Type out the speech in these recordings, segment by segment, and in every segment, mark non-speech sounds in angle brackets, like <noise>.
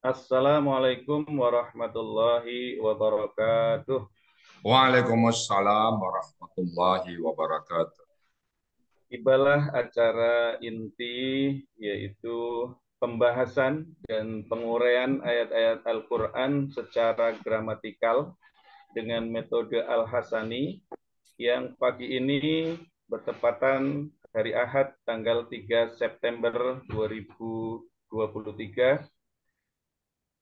Assalamualaikum warahmatullahi wabarakatuh. Waalaikumsalam warahmatullahi wabarakatuh. Ibalah acara inti yaitu pembahasan dan penguraian ayat-ayat Al-Quran secara gramatikal dengan metode Al-Hasani yang pagi ini bertepatan hari Ahad tanggal 3 September 2023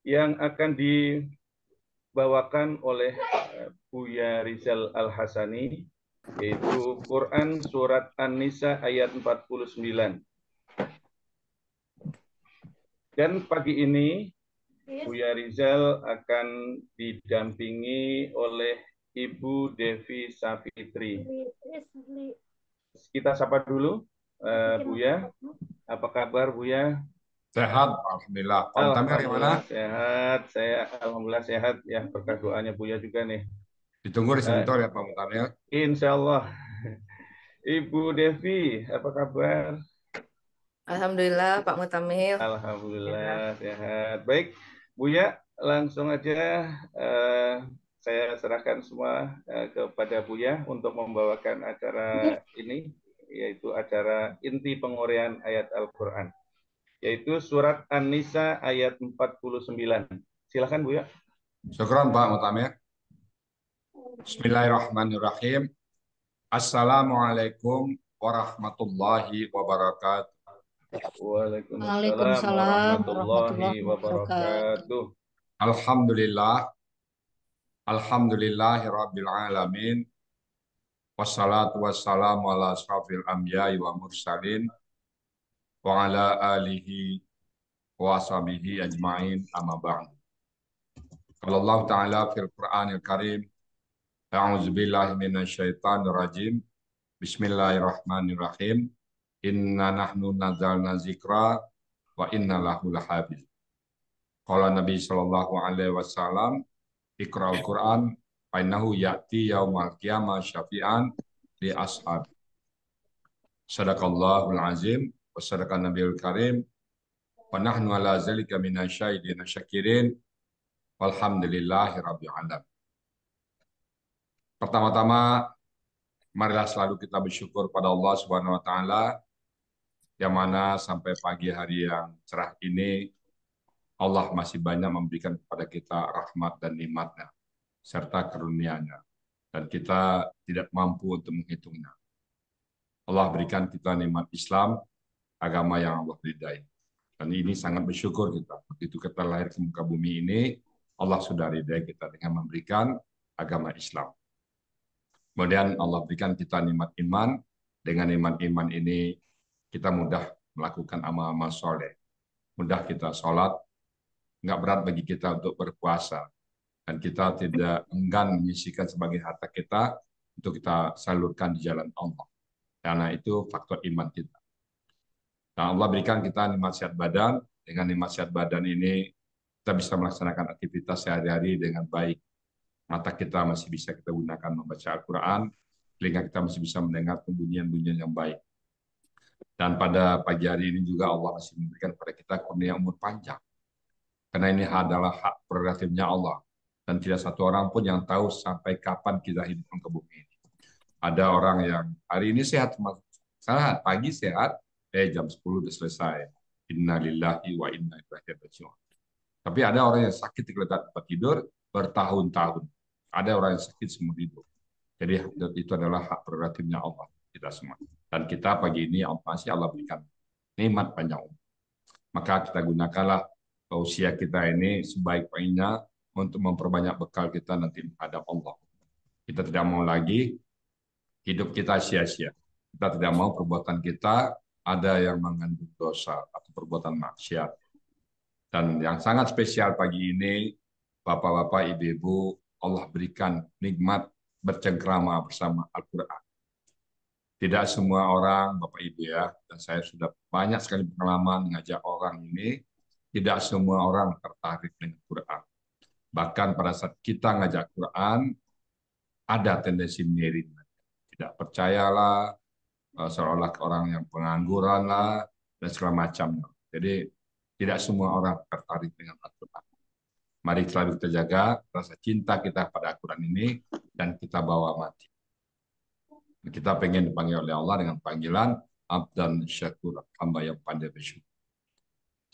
yang akan dibawakan oleh eh, Buya Rizal Al-Hasani yaitu Quran surat An-Nisa ayat 49. Dan pagi ini iya. Buya Rizal akan didampingi oleh Ibu Devi Safitri. Iya, Kita sapa dulu, uh, Buya. Apa kabar, Buya? Sehat, Alhamdulillah. Pak Tamir gimana? Sehat, saya Alhamdulillah sehat. Ya, berkat doanya Buya juga nih. Ditunggu di eh, sebentar ya Pak Mutamil. Insya Allah. Ibu Devi, apa kabar? Alhamdulillah Pak Mutamil. Alhamdulillah sehat. sehat. Baik, Buya, langsung aja uh, saya serahkan semua uh, kepada Buya untuk membawakan acara iya. ini, yaitu acara inti pengorean ayat Al-Quran yaitu surat An-Nisa ayat 49. Silakan Bu ya. Syukran Pak Mutamir. Ya. Bismillahirrahmanirrahim. Assalamualaikum warahmatullahi wabarakatuh. Waalaikumsalam, warahmatullahi wabarakatuh. Alhamdulillah. Alhamdulillahirabbil alamin. Wassalatu wassalamu ala asrafil amyai wa mursalin wa ala alihi wa ashabihi ajma'in amma ba'du Qala Allah Ta'ala fil Qur'anil Karim A'udzu billahi minasyaitonir rajim. Bismillahirrahmanirrahim. Inna nahnu nazzalna dzikra wa inna lahu lahafiz. Qala Nabi sallallahu alaihi wasallam, al Qur'an fa innahu ya'ti yaumal qiyamah syafi'an li ashab. Sadaqallahul azim. Wassalamualaikum warahmatullahi karim panahnu ala zalika من الشاهدين الشاكرين Pertama-tama marilah selalu kita bersyukur pada Allah Subhanahu wa taala yang mana sampai pagi hari yang cerah ini Allah masih banyak memberikan kepada kita rahmat dan nikmatnya serta karunia dan kita tidak mampu untuk menghitungnya. Allah berikan kita nikmat Islam agama yang Allah ridai. Dan ini sangat bersyukur kita. Begitu kita lahir ke muka bumi ini, Allah sudah ridai kita dengan memberikan agama Islam. Kemudian Allah berikan kita nikmat iman. Dengan iman iman ini, kita mudah melakukan amal-amal soleh. Mudah kita sholat. Nggak berat bagi kita untuk berpuasa. Dan kita tidak enggan menyisikan sebagai harta kita untuk kita salurkan di jalan Allah. Karena itu faktor iman kita. Nah, Allah berikan kita nikmat sehat badan. Dengan nikmat sehat badan ini, kita bisa melaksanakan aktivitas sehari-hari dengan baik. Mata kita masih bisa kita gunakan membaca Al-Quran, telinga kita masih bisa mendengar pembunyian-bunyian yang baik. Dan pada pagi hari ini juga Allah masih memberikan kepada kita kurnia umur panjang. Karena ini adalah hak prerogatifnya Allah. Dan tidak satu orang pun yang tahu sampai kapan kita hidup ke bumi ini. Ada orang yang hari ini sehat, sehat pagi sehat, eh jam 10 udah selesai. Innalillahi wa inna ilaihi rajiun. Tapi ada orang yang sakit dikeletak tempat tidur bertahun-tahun. Ada orang yang sakit semua tidur. Jadi itu adalah hak prerogatifnya Allah kita semua. Dan kita pagi ini masih Allah berikan nikmat panjang umur. Maka kita gunakanlah usia kita ini sebaik-baiknya untuk memperbanyak bekal kita nanti menghadap Allah. Kita tidak mau lagi hidup kita sia-sia. Kita tidak mau perbuatan kita ada yang mengandung dosa atau perbuatan maksiat. Dan yang sangat spesial pagi ini, Bapak-Bapak, Ibu-Ibu, Allah berikan nikmat bercengkrama bersama Al-Quran. Tidak semua orang, Bapak Ibu ya, dan saya sudah banyak sekali pengalaman mengajak orang ini, tidak semua orang tertarik dengan Quran. Bahkan pada saat kita ngajak Quran, ada tendensi miring. Tidak percayalah, Eh, seolah olah orang yang pengangguran lah dan segala macam. Jadi tidak semua orang tertarik dengan Al-Quran. Mari selalu kita jaga rasa cinta kita pada Al-Quran ini dan kita bawa mati. Kita pengen dipanggil oleh Allah dengan panggilan Abdan Syakur, hamba yang pandai bersyukur.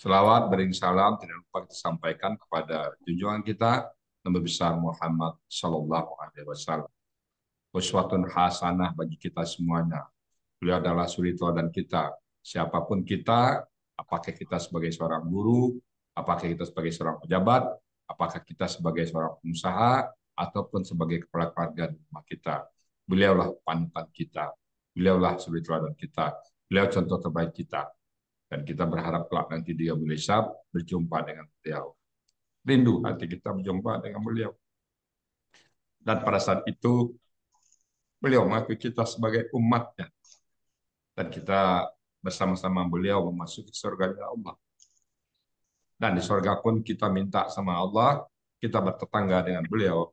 Selawat bering salam tidak lupa kita sampaikan kepada junjungan kita Nabi besar Muhammad Shallallahu Alaihi Wasallam. Uswatun hasanah bagi kita semuanya Beliau adalah suri dan kita. Siapapun kita, apakah kita sebagai seorang guru, apakah kita sebagai seorang pejabat, apakah kita sebagai seorang pengusaha, ataupun sebagai kepala keluarga di rumah kita. Beliaulah panutan kita. Beliaulah suri dan kita. Beliau contoh terbaik kita. Dan kita berharap kelak nanti dia sab berjumpa dengan beliau. Rindu nanti kita berjumpa dengan beliau. Dan pada saat itu beliau mengakui kita sebagai umatnya, dan kita bersama-sama beliau memasuki surganya Allah. Dan di surga pun kita minta sama Allah, kita bertetangga dengan beliau.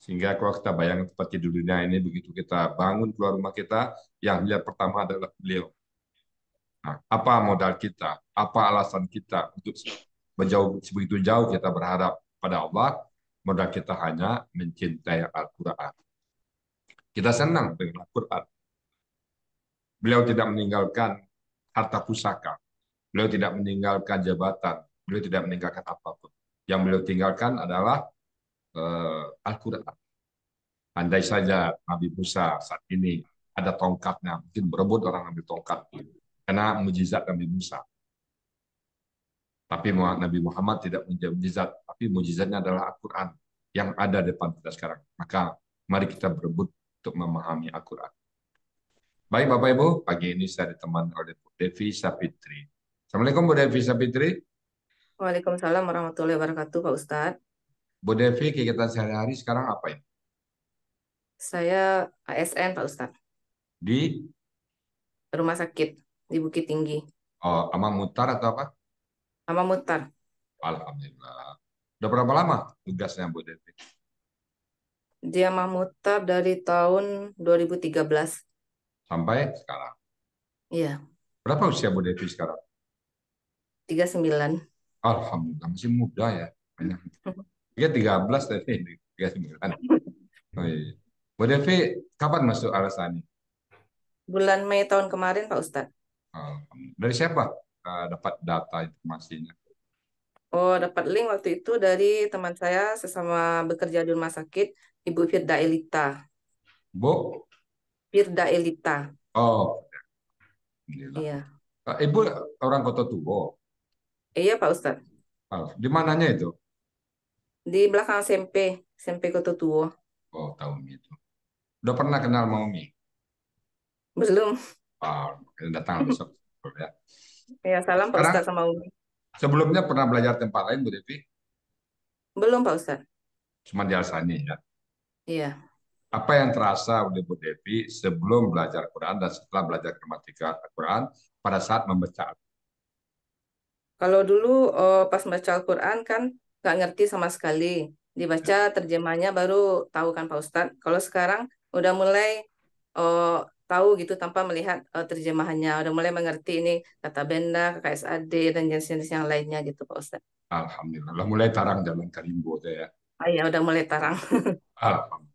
Sehingga kalau kita bayangkan seperti di dunia ini, begitu kita bangun keluar rumah kita, yang lihat pertama adalah beliau. Nah, apa modal kita? Apa alasan kita untuk menjauh sebegitu jauh kita berharap pada Allah? Modal kita hanya mencintai Al-Quran. Kita senang dengan Al-Quran. Beliau tidak meninggalkan harta pusaka. Beliau tidak meninggalkan jabatan. Beliau tidak meninggalkan apapun. Yang beliau tinggalkan adalah uh, Al-Quran. Andai saja Nabi Musa saat ini ada tongkatnya, mungkin berebut orang ambil tongkat. Karena mujizat Nabi Musa. Tapi Nabi Muhammad tidak punya mujizat, tapi mujizatnya adalah Al-Quran yang ada depan kita sekarang. Maka mari kita berebut untuk memahami Al-Quran. Baik Bapak Ibu, pagi ini saya ditemani oleh Bu Devi Sapitri. Assalamualaikum Bu Devi Sapitri. Waalaikumsalam warahmatullahi wabarakatuh Pak Ustadz. Bu Devi, kegiatan sehari-hari sekarang apa ini? Saya ASN Pak Ustadz. Di? Rumah sakit di Bukit Tinggi. Oh, ama mutar atau apa? Ama mutar. Alhamdulillah. Sudah berapa lama tugasnya Bu Devi? Dia mamutar dari tahun 2013 sampai sekarang. Iya. Berapa usia Bu Devi sekarang? 39. Alhamdulillah, masih muda ya. <laughs> Oh, iya 13 Devi, 39. Bu Devi, kapan masuk Alasani? Bulan Mei tahun kemarin Pak Ustadz. Dari siapa eh, dapat data informasinya? Oh, dapat link waktu itu dari teman saya sesama bekerja di rumah sakit, Ibu Firda Elita. Bu? Pirda Elita. Oh. Iya. Ibu orang Kota Tubo. Iya Pak Ustadz. Oh, di mananya itu? Di belakang SMP, SMP Kota Tubo. Oh, tahu itu. Udah pernah kenal Maumi? Belum. Oh, datang besok. ya. ya, salam Sekarang, Pak Ustadz sama Umi. Sebelumnya pernah belajar tempat lain, Bu Devi? Belum, Pak Ustadz. Cuma di Alsani ya? Iya apa yang terasa oleh Bu Devi sebelum belajar Quran dan setelah belajar gramatika Quran pada saat membaca Kalau dulu uh, pas baca Al-Quran kan nggak ngerti sama sekali. Dibaca hmm. terjemahnya baru tahu kan Pak Ustadz. Kalau sekarang udah mulai uh, tahu gitu tanpa melihat uh, terjemahannya. Udah mulai mengerti ini kata benda, KSAD, dan jenis-jenis yang lainnya gitu Pak Ustadz. Alhamdulillah. Udah mulai tarang jalan kalimbo ya. Ah, ya udah mulai tarang. <laughs> Alhamdulillah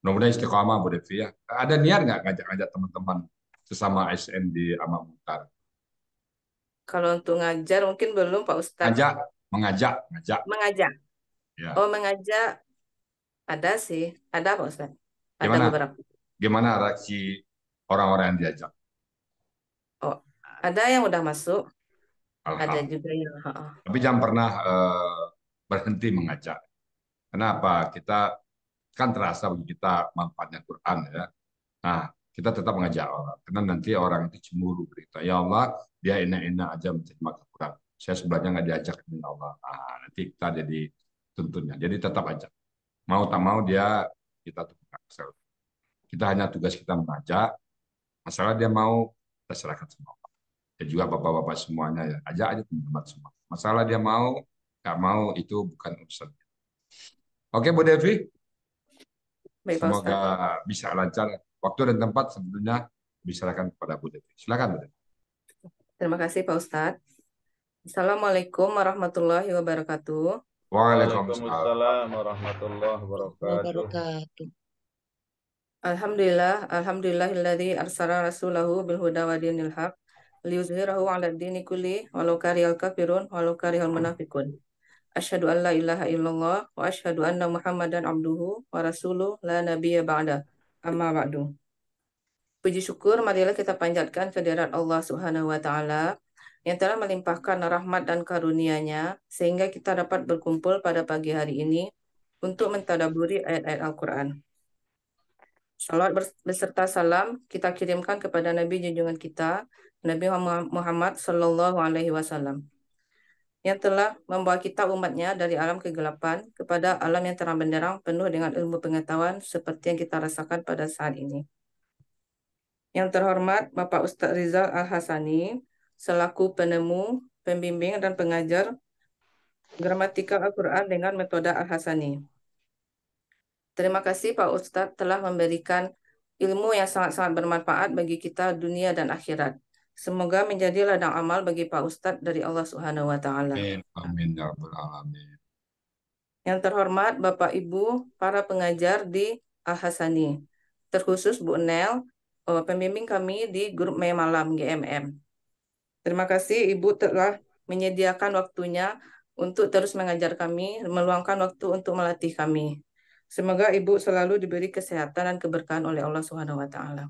mudah-mudahan istiqomah Bu Devi ya. Ada niat nggak ngajak-ngajak teman-teman sesama ASN di Amak Mutar? Kalau untuk ngajar mungkin belum Pak Ustaz. Ngajak, mengajak, ngajak. Mengajak. Ya. Oh mengajak ada sih, ada Pak Ustaz. Ada gimana, beberapa. Gimana reaksi orang-orang yang diajak? Oh, ada yang udah masuk. Ada juga yang. Tapi jangan pernah uh, berhenti mengajak. Kenapa? Kita kan terasa bagi kita manfaatnya Quran ya. Nah, kita tetap mengajak orang karena nanti orang itu cemburu berita. Ya Allah, dia enak-enak aja menerima Quran. Saya sebelahnya nggak diajak dengan Allah. Nah, nanti kita jadi tuntunnya. Jadi tetap ajak. Mau tak mau dia kita tuntunkan. Kita hanya tugas kita mengajak. Masalah dia mau kita serahkan semua. Dan juga bapak-bapak semuanya ya, ajak aja teman-teman semua. Masalah dia mau, nggak mau itu bukan urusan. Oke Bu Devi, Baik, Semoga Ustaz. bisa lancar. Waktu dan tempat sebetulnya diserahkan kepada Bu Devi. Silakan Bu Devi. Terima kasih Pak Ustadz. Assalamualaikum warahmatullahi wabarakatuh. Waalaikumsalam warahmatullahi wabarakatuh. Alhamdulillah, alhamdulillahilladzi arsala rasulahu bil huda wa dinil haq liyuzhirahu 'ala dini kulli walau karihal kafirun walau karihal munafiqun. Asyhadu an la ilaha illallah wa asyhadu anna Muhammadan abduhu wa rasuluh la nabiyya ba'da. Amma ba'du. Puji syukur marilah kita panjatkan kehadirat Allah Subhanahu wa taala yang telah melimpahkan rahmat dan karunia-Nya sehingga kita dapat berkumpul pada pagi hari ini untuk mentadaburi ayat-ayat Al-Qur'an. Salawat beserta salam kita kirimkan kepada Nabi junjungan kita Nabi Muhammad Sallallahu Alaihi Wasallam yang telah membawa kita umatnya dari alam kegelapan kepada alam yang terang benderang penuh dengan ilmu pengetahuan seperti yang kita rasakan pada saat ini. Yang terhormat Bapak Ustaz Rizal Al-Hasani, selaku penemu, pembimbing, dan pengajar gramatika Al-Quran dengan metode Al-Hasani. Terima kasih Pak Ustaz telah memberikan ilmu yang sangat-sangat bermanfaat bagi kita dunia dan akhirat. Semoga menjadi ladang amal bagi Pak Ustadz dari Allah Subhanahu wa taala. Amin ya Yang terhormat Bapak Ibu para pengajar di Al Hasani, terkhusus Bu Nel, eh, pembimbing kami di grup Mei Malam GMM. Terima kasih Ibu telah menyediakan waktunya untuk terus mengajar kami, meluangkan waktu untuk melatih kami. Semoga Ibu selalu diberi kesehatan dan keberkahan oleh Allah Subhanahu wa taala.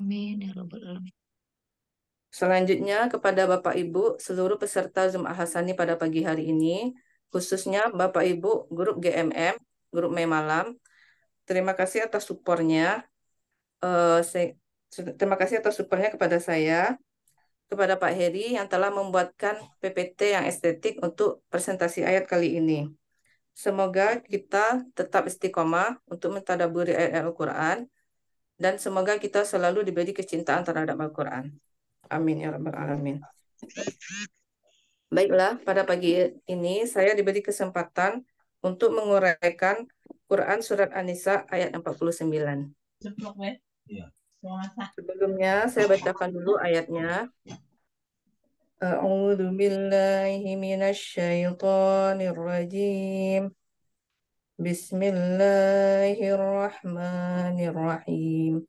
Amin ya rabbal alamin. Selanjutnya, kepada Bapak Ibu, seluruh peserta Zoom Ahasani pada pagi hari ini, khususnya Bapak Ibu grup GMM, grup Mei Malam, terima kasih atas supportnya. Uh, eh, saya, terima kasih atas supportnya kepada saya, kepada Pak Heri yang telah membuatkan PPT yang estetik untuk presentasi ayat kali ini. Semoga kita tetap istiqomah untuk mentadaburi ayat-ayat Al-Quran, dan semoga kita selalu diberi kecintaan terhadap Al-Quran. Amin ya rabbal alamin. Baiklah, pada pagi ini saya diberi kesempatan untuk menguraikan Quran Surat An-Nisa ayat 49. Iya. Sebelumnya saya bacakan dulu ayatnya. A'udzu billahi minasyaitonir rajim. Bismillahirrahmanirrahim.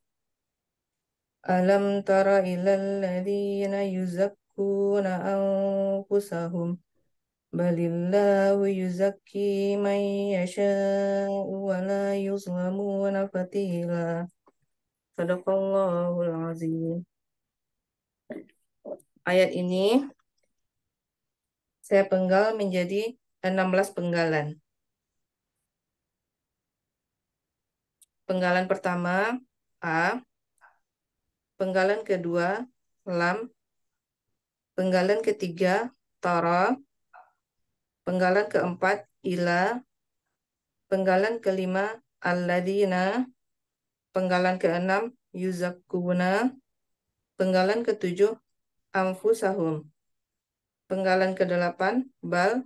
ألم تر إلى الذين يزكون أنفسهم بل الله يزكي من يشاء ولا يظلمون فتيلا صدق الله العظيم Ayat ini saya penggal menjadi 16 penggalan. Penggalan pertama A penggalan kedua lam, penggalan ketiga tara, penggalan keempat ila, penggalan kelima alladina, penggalan keenam yuzakuna, penggalan ketujuh amfusahum, penggalan kedelapan bal,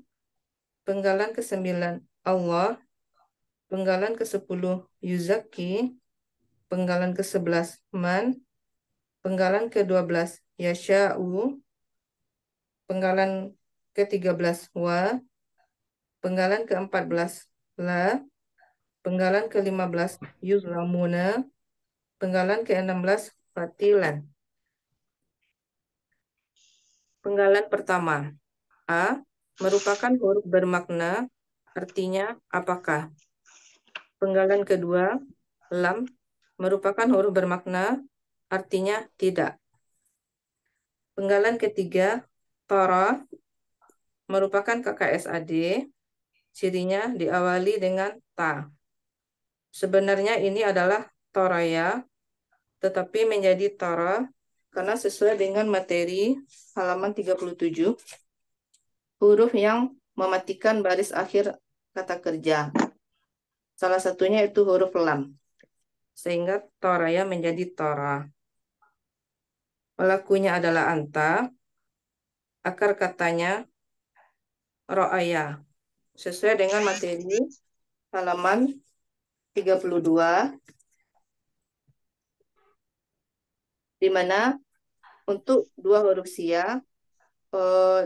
penggalan kesembilan Allah, penggalan ke-10 Yuzaki, penggalan ke-11 Man, Penggalan ke-12 Yasha'u. Penggalan ke-13 Wa. Penggalan ke-14 La. Penggalan ke-15 Yuzlamuna. Penggalan ke-16 Fatilan. Penggalan pertama A merupakan huruf bermakna artinya apakah. Penggalan kedua lam merupakan huruf bermakna artinya tidak. Penggalan ketiga, toro merupakan KKSAD, cirinya diawali dengan Ta. Sebenarnya ini adalah Toraya, tetapi menjadi toro karena sesuai dengan materi halaman 37, huruf yang mematikan baris akhir kata kerja. Salah satunya itu huruf lam, sehingga Toraya menjadi Tora. Pelakunya adalah anta. Akar katanya ro'aya. Sesuai dengan materi halaman 32 di mana untuk dua huruf sia eh,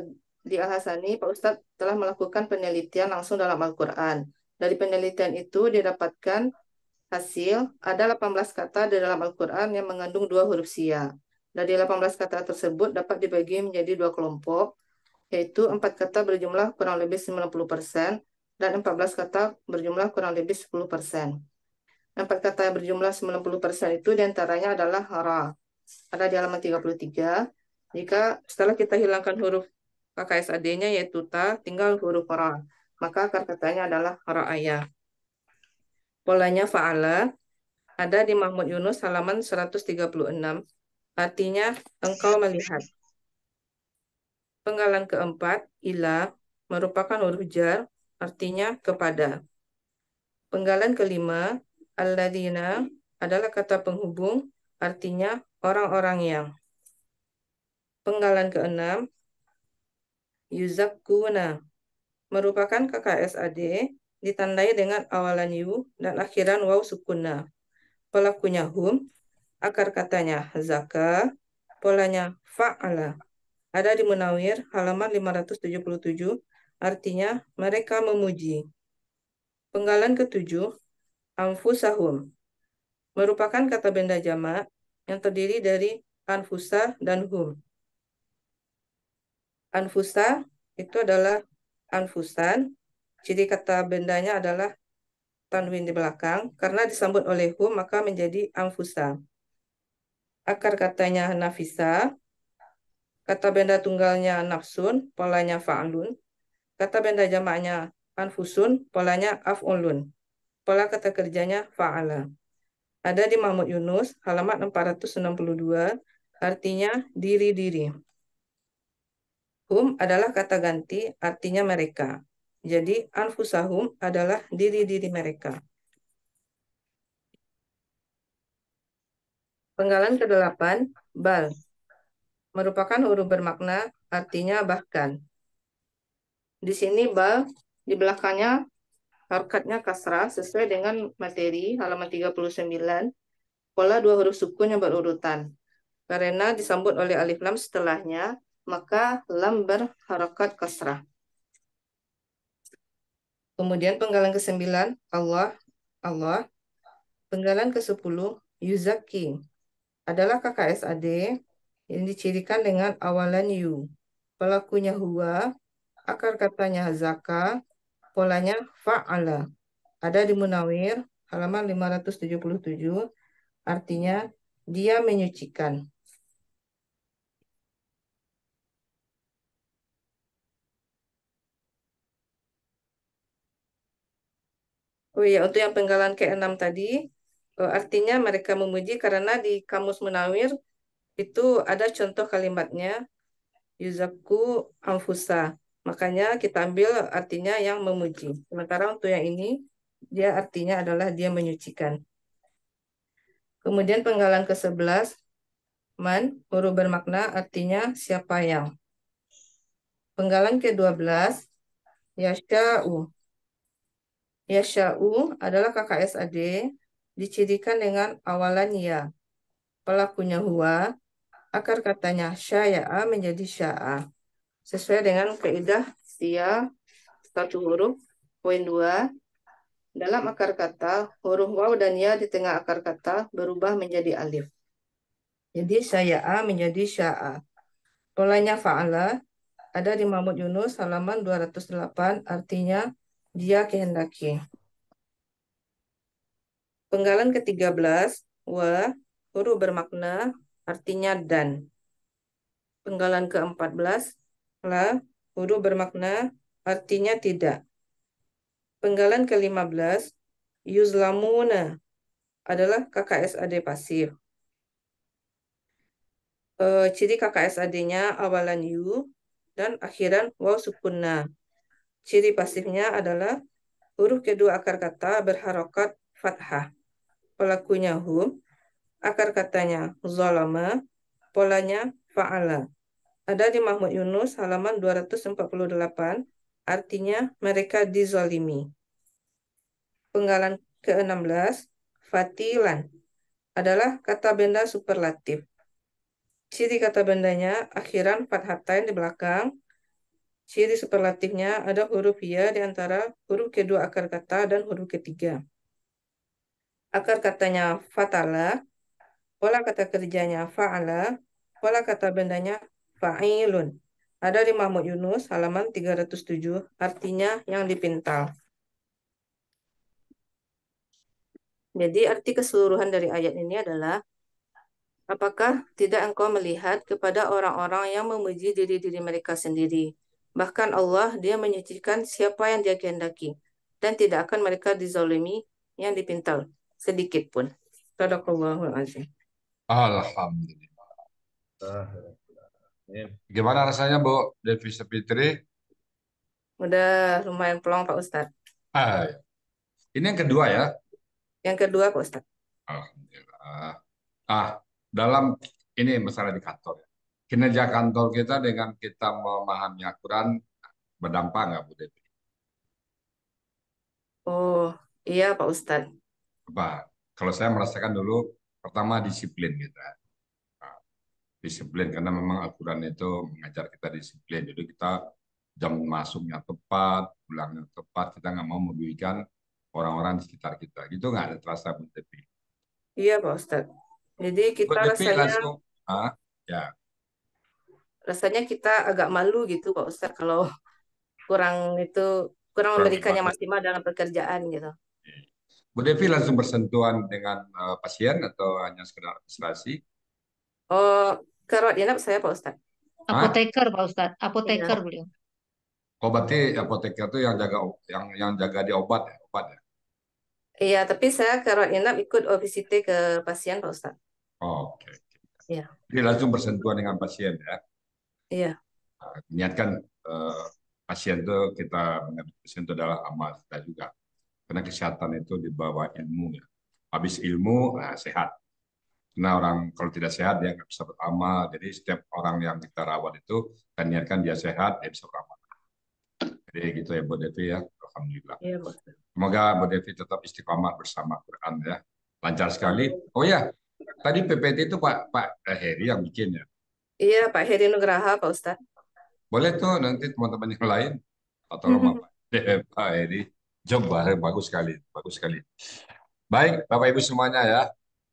di Al Hasani Pak Ustadz telah melakukan penelitian langsung dalam Al-Qur'an. Dari penelitian itu didapatkan hasil ada 18 kata di dalam Al-Qur'an yang mengandung dua huruf sia. Dari 18 kata tersebut dapat dibagi menjadi dua kelompok, yaitu empat kata berjumlah kurang lebih 90% dan 14 kata berjumlah kurang lebih 10%. Empat kata berjumlah 90% itu diantaranya adalah hara. Ada di halaman 33. Jika setelah kita hilangkan huruf KKSAD-nya yaitu ta, tinggal huruf hara. Maka akar katanya adalah hara ayah. Polanya fa'ala ada di Mahmud Yunus halaman 136 artinya engkau melihat. Penggalan keempat, ila, merupakan huruf jar, artinya kepada. Penggalan kelima, alladina, adalah kata penghubung, artinya orang-orang yang. Penggalan keenam, yuzakuna, merupakan KKSAD, ditandai dengan awalan yu dan akhiran waw sukuna. Pelakunya hum akar katanya zaka, polanya fa'ala. Ada di Munawir halaman 577, artinya mereka memuji. Penggalan ketujuh, anfusahum, merupakan kata benda jamak yang terdiri dari anfusa dan hum. Anfusa itu adalah anfusan, ciri kata bendanya adalah tanwin di belakang, karena disambut oleh hum maka menjadi anfusa akar katanya nafisa, kata benda tunggalnya nafsun, polanya fa'lun, kata benda jamaknya anfusun, polanya af'ulun, pola kata kerjanya fa'ala. Ada di Mahmud Yunus, halaman 462, artinya diri-diri. Hum adalah kata ganti, artinya mereka. Jadi, anfusahum adalah diri-diri mereka. Penggalan ke-8, bal, merupakan huruf bermakna artinya bahkan. Di sini bal, di belakangnya harkatnya kasrah sesuai dengan materi halaman 39, pola dua huruf sukun yang berurutan. Karena disambut oleh alif lam setelahnya, maka lam berharakat kasrah. Kemudian penggalan ke-9, Allah, Allah. Penggalan ke-10, Yuzaki, adalah KKSAD yang dicirikan dengan awalan yu. Pelakunya huwa, akar katanya hazaka, polanya fa'ala. Ada di Munawir, halaman 577, artinya dia menyucikan. Oh iya, untuk yang penggalan ke-6 tadi, Eh, artinya mereka memuji karena di kamus menawir itu ada contoh kalimatnya yuzaku anfusa. Makanya kita ambil artinya yang memuji. Sementara untuk yang ini dia artinya adalah dia menyucikan. Kemudian penggalan ke-11 man huruf bermakna artinya siapa yang. Penggalan ke-12 yasha'u. Yasha'u adalah KKSAD dicirikan dengan awalan ya. Pelakunya huwa, akar katanya syaya'a menjadi sya'a. Sesuai dengan kaidah dia satu huruf, poin dua. Dalam akar kata, huruf waw dan ya di tengah akar kata berubah menjadi alif. Jadi syaya'a menjadi sya'a. Polanya fa'ala ada di Mahmud Yunus halaman 208 artinya dia kehendaki. Penggalan ke-13, wa, huruf bermakna, artinya dan. Penggalan ke-14, la, huruf bermakna, artinya tidak. Penggalan ke-15, yuzlamuna, adalah KKSAD pasif. E, eh, ciri KKSAD-nya awalan yu dan akhiran waw sukunna. Ciri pasifnya adalah huruf kedua akar kata berharokat fathah. Pelakunya hum, akar katanya zolama, polanya fa'ala. Ada di Mahmud Yunus halaman 248, artinya mereka dizolimi Penggalan ke-16, fatilan, adalah kata benda superlatif. Ciri kata bendanya akhiran fathatain di belakang, Ciri superlatifnya ada huruf ya di antara huruf kedua akar kata dan huruf ketiga akar katanya fatala, pola kata kerjanya fa'ala, pola kata bendanya fa'ilun. Ada di Mahmud Yunus, halaman 307, artinya yang dipintal. Jadi arti keseluruhan dari ayat ini adalah Apakah tidak engkau melihat kepada orang-orang yang memuji diri-diri mereka sendiri? Bahkan Allah, dia menyucikan siapa yang dia kehendaki. Dan tidak akan mereka dizalimi yang dipintal sedikit pun. Alhamdulillah. Gimana rasanya Bu Devi Sepitri? Udah lumayan pelong Pak Ustad. Ah, iya. ini yang kedua ya? Yang kedua Pak Ustad. Alhamdulillah. Ah, dalam ini masalah di kantor ya. Kinerja kantor kita dengan kita memahami aturan berdampak nggak Bu Devi? Oh, iya Pak Ustadz apa kalau saya merasakan dulu pertama disiplin gitu disiplin karena memang Al-Quran itu mengajar kita disiplin jadi kita jam masuknya tepat pulangnya tepat kita nggak mau merugikan orang-orang di sekitar kita gitu nggak ada terasa Bu Tepi iya Pak Ustadz jadi kita Bu rasanya langsung, ah, ya rasanya kita agak malu gitu Pak Ustadz kalau kurang itu kurang memberikannya maksimal dalam pekerjaan gitu Bu Devi langsung bersentuhan dengan uh, pasien atau hanya sekedar administrasi? Oh, ke inap saya Pak Ustadz. Apoteker Pak Ustadz, apoteker iya. beliau. Oh berarti apoteker itu yang jaga yang yang jaga di obat ya, obat ya? Iya, tapi saya ke enak ikut OVCT ke pasien Pak Ustadz. Oh, Oke. Okay. Iya. Jadi langsung bersentuhan dengan pasien ya. Iya. Nah, niatkan uh, pasien itu kita pasien itu adalah amal kita juga. Karena kesehatan itu di bawah ilmu ya. Habis ilmu nah, sehat. Karena orang kalau tidak sehat dia nggak bisa beramal. Jadi setiap orang yang kita rawat itu kan niatkan dia sehat dia bisa beramal. Jadi gitu ya Bu Devi ya. Alhamdulillah. Ya, Bu. Semoga Bu Devi tetap istiqomah bersama Quran ya. Lancar sekali. Oh ya, tadi PPT itu Pak Pak Heri yang bikin ya. Iya, Pak Heri Nugraha Pak Ustaz. Boleh tuh nanti teman-teman yang lain atau rumah <laughs> Pak Heri Jombar bareng bagus sekali, bagus sekali. Baik, Bapak Ibu semuanya ya.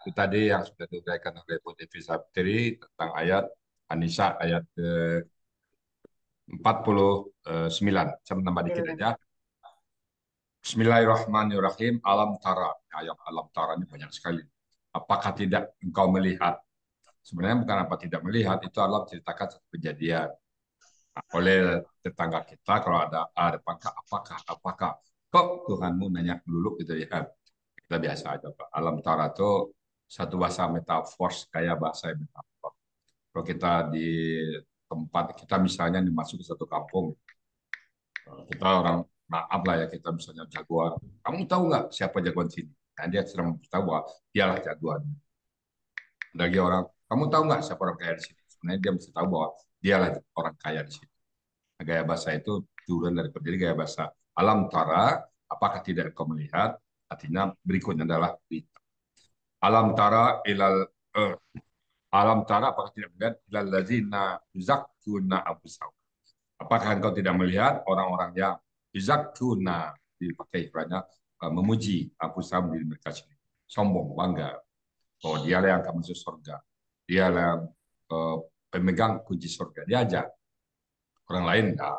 Itu tadi yang sudah diuraikan oleh Bu Devi Saptri tentang ayat Anisa ayat ke eh, 49. Eh, Saya menambah dikit aja. Bismillahirrahmanirrahim. Alam tara. Ayat alam tara ini banyak sekali. Apakah tidak engkau melihat? Sebenarnya bukan apa tidak melihat, itu alam ceritakan satu kejadian nah, oleh tetangga kita kalau ada ada depan apakah apakah kok Tuhanmu nanya dulu gitu ya kan? kita biasa aja Pak alam tara itu satu bahasa metafor kayak bahasa metafor kalau kita di tempat kita misalnya dimasuk ke satu kampung eh, kita orang maaf lah ya kita misalnya jagoan kamu tahu nggak siapa jagoan sini nah, dia sedang bertawa dialah jagoan lagi orang kamu tahu nggak siapa orang kaya di sini sebenarnya dia mesti tahu bahwa dialah orang kaya di sini nah, gaya bahasa itu turun dari pendiri gaya bahasa Alam tara, apakah tidak kau melihat? Artinya berikutnya adalah berita. Alam tara ilal uh, alam tara apakah tidak melihat ilal lazina zakuna Abu abusau. Apakah engkau tidak melihat orang-orang yang zakuna dipakai istilahnya uh, memuji abusam di mereka sendiri. Sombong, bangga bahwa oh, dialah yang akan masuk surga. Dialah yang uh, pemegang kunci surga. Dia aja. Orang lain enggak.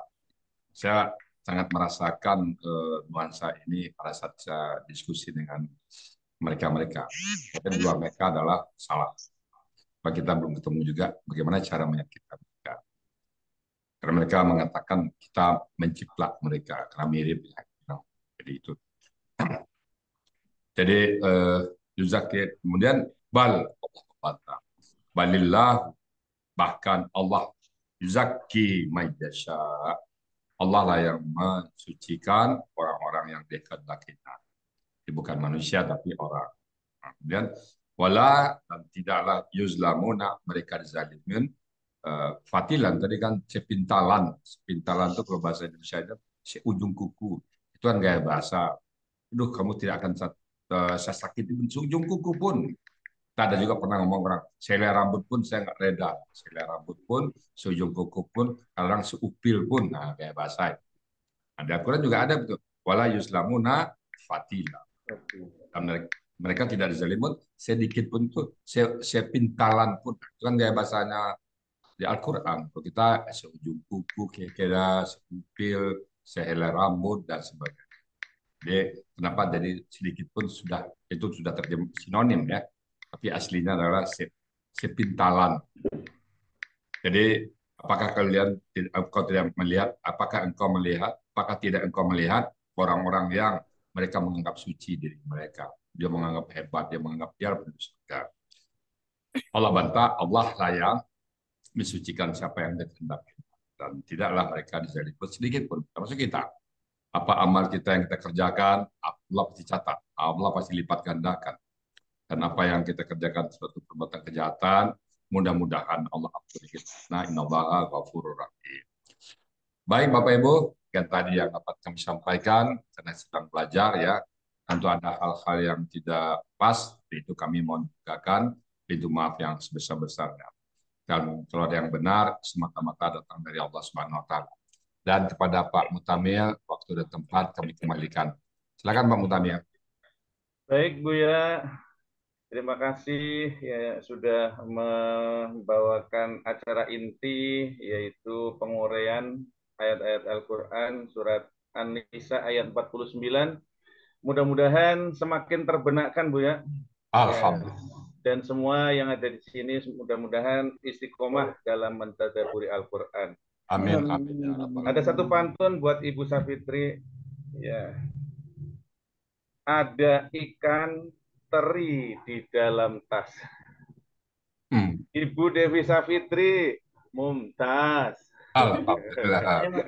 Saya sangat merasakan uh, nuansa ini pada saat saya diskusi dengan mereka-mereka. Tapi dua mereka adalah salah. Bahwa kita belum ketemu juga bagaimana cara menyakitkan mereka. Karena mereka mengatakan kita menciplak mereka karena mirip. Ya. Nah, jadi itu. <clears throat> Jadi uh, Yuzakir kemudian bal balillah bahkan Allah yuzakki mayyasha Allah lah yang mensucikan orang-orang yang dekat kita, bukan manusia tapi orang. Kemudian wala dan tidaklah yuzlamuna mereka dizalimin uh, fatilan tadi kan sepintalan sepintalan itu kalau bahasa Indonesia itu si ujung kuku itu kan gaya bahasa aduh kamu tidak akan eh, sakit di ujung kuku pun Tak nah, ada juga pernah ngomong orang, selai rambut pun saya nggak reda. Selai rambut pun, seujung kuku pun, kadang seupil pun. Nah, kayak bahasa Ada nah, quran juga ada betul. Wala yuslamuna fatila. Mereka tidak diselimut, sedikit pun tuh, se sepintalan pun. Nah, itu kan kayak bahasanya di Al-Quran. kita eh, seujung kuku, kira-kira seupil, sehelai rambut, dan sebagainya. Jadi, kenapa jadi sedikit pun sudah itu sudah terjemah sinonim ya tapi aslinya adalah sepintalan. Jadi apakah kalian engkau tidak melihat? Apakah engkau melihat? Apakah tidak engkau melihat orang-orang yang mereka menganggap suci diri mereka? Dia menganggap hebat, dia menganggap dia penduduk Allah bantah, Allah sayang mensucikan siapa yang dikehendaki dan tidaklah mereka dizalimi sedikit pun termasuk kita apa amal kita yang kita kerjakan Allah pasti catat Allah pasti lipat gandakan dan apa yang kita kerjakan suatu perbuatan kejahatan mudah-mudahan Allah ampuni kita nah innallaha ghafurur rahim baik Bapak Ibu yang tadi yang dapat kami sampaikan karena sedang belajar ya tentu ada hal-hal yang tidak pas itu kami mohon bukakan pintu maaf yang sebesar-besarnya dan kalau ada yang benar semata-mata datang dari Allah Subhanahu wa taala dan kepada Pak Mutamil waktu dan tempat kami kembalikan. Silakan Pak Mutamil. Baik Bu ya, Terima kasih ya sudah membawakan acara inti yaitu penguraian ayat-ayat Al-Qur'an surat An-Nisa ayat 49. Mudah-mudahan semakin terbenakkan Bu ya. Alhamdulillah. Ya. Dan semua yang ada di sini mudah-mudahan istiqomah dalam mentadaburi Al-Qur'an. Amin. Amin. Ada satu pantun buat Ibu Safitri. Ya. Ada ikan teri di dalam tas. Hmm. Ibu Dewi Savitri, Mumtaz. Alhamdulillah.